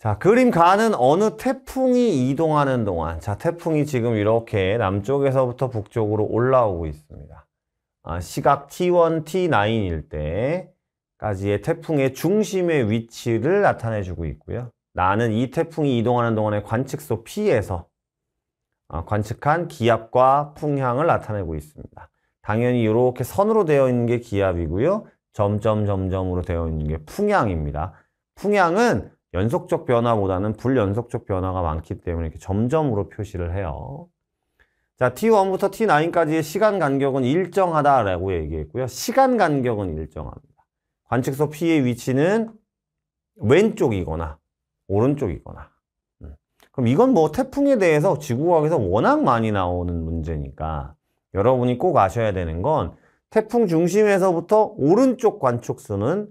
자, 그림 가는 어느 태풍이 이동하는 동안 자, 태풍이 지금 이렇게 남쪽에서부터 북쪽으로 올라오고 있습니다. 아, 시각 T1, T9일 때까지의 태풍의 중심의 위치를 나타내주고 있고요. 나는 이 태풍이 이동하는 동안의 관측소 P에서 아, 관측한 기압과 풍향을 나타내고 있습니다. 당연히 이렇게 선으로 되어 있는 게 기압이고요. 점점 점점으로 되어 있는 게 풍향입니다. 풍향은 연속적 변화보다는 불연속적 변화가 많기 때문에 이렇게 점점으로 표시를 해요. 자, T1부터 T9까지의 시간 간격은 일정하다라고 얘기했고요. 시간 간격은 일정합니다. 관측소 P의 위치는 왼쪽이거나 오른쪽이거나 음. 그럼 이건 뭐 태풍에 대해서 지구과학에서 워낙 많이 나오는 문제니까 여러분이 꼭 아셔야 되는 건 태풍 중심에서부터 오른쪽 관측수는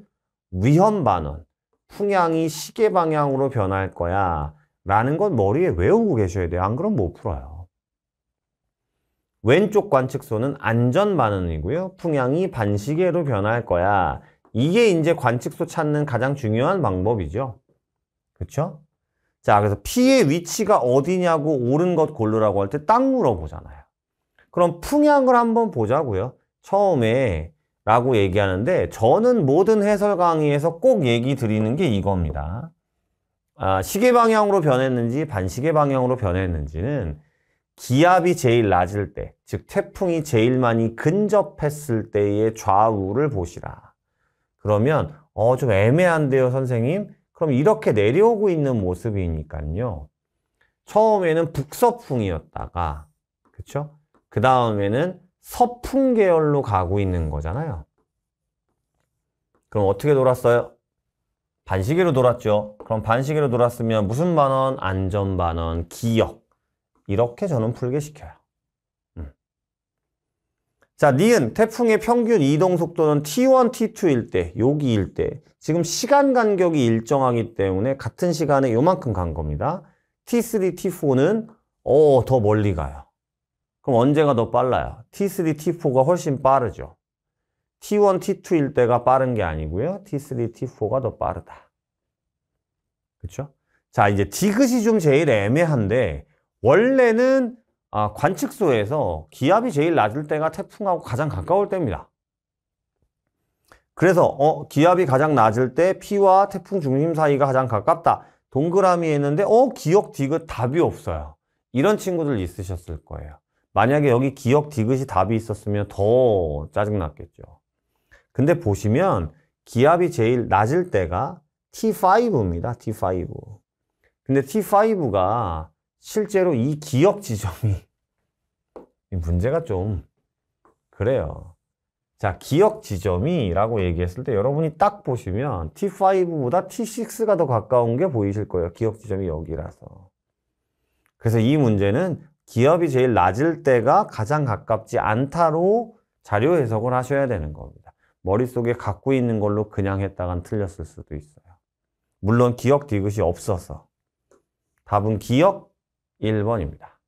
위험 반원 풍향이 시계 방향으로 변할 거야 라는 건 머리에 외우고 계셔야 돼요. 안그러면못 풀어요. 왼쪽 관측소는 안전 반응이고요. 풍향이 반시계로 변할 거야. 이게 이제 관측소 찾는 가장 중요한 방법이죠. 그렇죠? 자, 그래서 P의 위치가 어디냐고 옳은 것 고르라고 할 때 딱 물어보잖아요. 그럼 풍향을 한번 보자고요. 처음에 라고 얘기하는데 저는 모든 해설 강의에서 꼭 얘기 드리는 게 이겁니다. 아, 시계 방향으로 변했는지 반시계 방향으로 변했는지는 기압이 제일 낮을 때, 즉 태풍이 제일 많이 근접했을 때의 좌우를 보시라. 그러면 어좀 애매한데요 선생님? 그럼 이렇게 내려오고 있는 모습이니까요. 처음에는 북서풍이었다가 그렇죠? 그 다음에는 서풍 계열로 가고 있는 거잖아요. 그럼 어떻게 돌았어요? 반시계로 돌았죠. 그럼 반시계로 돌았으면 무슨 반원? 안전반원, 기억. 이렇게 저는 풀게 시켜요. 음. 자, 니은 태풍의 평균 이동 속도는 T1, T2일 때, 여기일 때 지금 시간 간격이 일정하기 때문에 같은 시간에 요만큼 간 겁니다. T3, T4는 어, 더 멀리 가요. 그럼 언제가 더 빨라요? T3, T4가 훨씬 빠르죠. T1, T2일 때가 빠른 게 아니고요. T3, T4가 더 빠르다. 그렇죠? 자, 이제 디귿이 좀 제일 애매한데 원래는 아, 관측소에서 기압이 제일 낮을 때가 태풍하고 가장 가까울 때입니다. 그래서 어, 기압이 가장 낮을 때 P와 태풍 중심 사이가 가장 가깝다. 동그라미 했는데 어 기억 디귿 답이 없어요. 이런 친구들 있으셨을 거예요. 만약에 여기 기억 디귿이 답이 있었으면 더 짜증났겠죠. 근데 보시면 기압이 제일 낮을 때가 T5입니다. T5. 근데 T5가 실제로 이 기억 지점이 문제가 좀 그래요. 자, 기억 지점이라고 얘기했을 때 여러분이 딱 보시면 T5보다 T6가 더 가까운 게 보이실 거예요. 기억 지점이 여기라서. 그래서 이 문제는 기업이 제일 낮을 때가 가장 가깝지 않다로 자료 해석을 하셔야 되는 겁니다. 머릿속에 갖고 있는 걸로 그냥 했다간 틀렸을 수도 있어요. 물론 기억 디귿이 없어서 답은 기억 1번입니다.